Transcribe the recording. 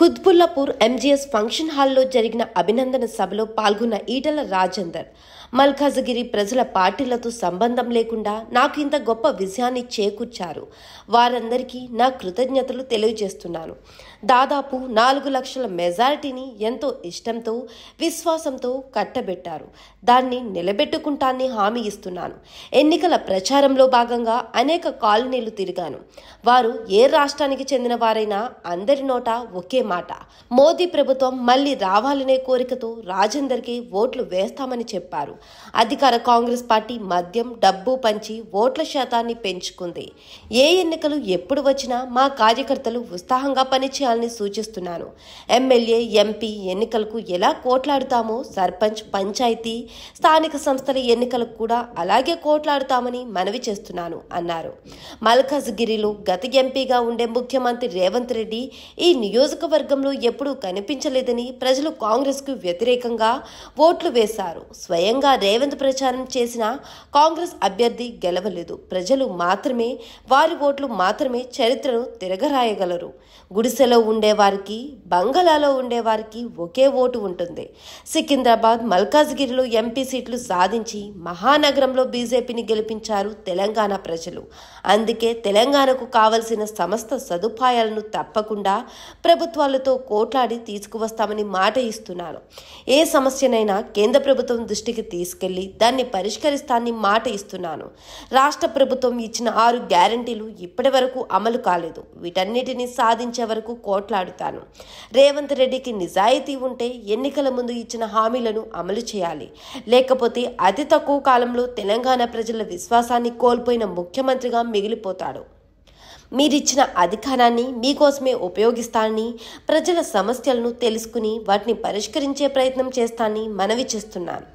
Quthbullapur MGS function హాల్లో జరిగిన అభినందన సభలో పాల్గొన్న ఈటల రాజేందర్ మల్కాజగిరి ప్రజల పార్టీలతో సంబంధం లేకుండా నాకు ఇంత గొప్ప విజయాన్ని చేకూర్చారు వారందరికీ నా కృతజ్ఞతలు తెలియజేస్తున్నాను దాదాపు నాలుగు లక్షల మెజారిటీని ఎంతో ఇష్టంతో విశ్వాసంతో కట్టబెట్టారు దాన్ని నిలబెట్టుకుంటాన్ని హామీ ఇస్తున్నాను ఎన్నికల ప్రచారంలో భాగంగా అనేక కాలనీలు తిరిగాను వారు ఏ రాష్ట్రానికి చెందిన వారైనా అందరి నోట ఒకే మాట మోదీ ప్రభుత్వం మళ్లీ రావాలనే కోరికతో రాజేందర్కి ఓట్లు వేస్తామని చెప్పారు అధికార కాంగ్రెస్ పార్టీ మద్యం డబ్బు పంచి ఓట్ల శాతాన్ని పెంచుకుంది ఏ ఎన్నికలు ఎప్పుడు వచ్చినా మా కార్యకర్తలు ఉత్సాహంగా పనిచేయాలని సూచిస్తున్నాను ఎమ్మెల్యే ఎంపీ ఎన్నికలకు ఎలా కోట్లాడుతామో సర్పంచ్ పంచాయతీ స్థానిక సంస్థల ఎన్నికలకు కూడా అలాగే కోట్లాడుతామని మనవి చేస్తున్నాను అన్నారు మల్కాజ్గిరిలో గత ఎంపీగా ఉండే ముఖ్యమంత్రి రేవంత్ రెడ్డి ఈ నియోజకవర్గ నియోజకవర్గంలో ఎప్పుడూ కనిపించలేదని ప్రజలు కాంగ్రెస్కు వ్యతిరేకంగా ఓట్లు వేశారు స్వయంగా రేవంత్ ప్రచారం చేసిన కాంగ్రెస్ అభ్యర్థి గెలవలేదు ప్రజలు మాత్రమే వారి ఓట్లు మాత్రమే చరిత్రను తిరగరాయగలరు గుడిసెలో ఉండేవారికి బంగళాలో ఉండేవారికి ఒకే ఓటు ఉంటుంది సికింద్రాబాద్ మల్కాజ్గిరిలో ఎంపీ సీట్లు సాధించి మహానగరంలో బీజేపీని గెలిపించారు తెలంగాణ ప్రజలు అందుకే తెలంగాణకు కావలసిన సమస్త సదుపాయాలను తప్పకుండా ప్రభుత్వాలతో కోట్లాడి తీసుకువస్తామని మాట ఇస్తున్నాను ఏ సమస్యనైనా కేంద్ర ప్రభుత్వం దృష్టికి తీసుకెళ్లి దాన్ని పరిష్కరిస్తానని మాట ఇస్తున్నాను రాష్ట్ర ప్రభుత్వం ఇచ్చిన ఆరు గ్యారంటీలు ఇప్పటి వరకు అమలు కాలేదు వీటన్నిటిని సాధించే వరకు కోట్లాడుతాను రేవంత్ రెడ్డికి నిజాయితీ ఉంటే ఎన్నికల ముందు ఇచ్చిన హామీలను అమలు చేయాలి లేకపోతే అతి తక్కువ కాలంలో తెలంగాణ ప్రజల విశ్వాసాన్ని కోల్పోయిన ముఖ్యమంత్రిగా మిగిలిపోతాడు మీరిచ్చిన అధికారాన్ని మీకోసమే ఉపయోగిస్తానని ప్రజల సమస్యలను తెలుసుకుని వాటిని పరిష్కరించే ప్రయత్నం చేస్తానని మనవి చేస్తున్నాను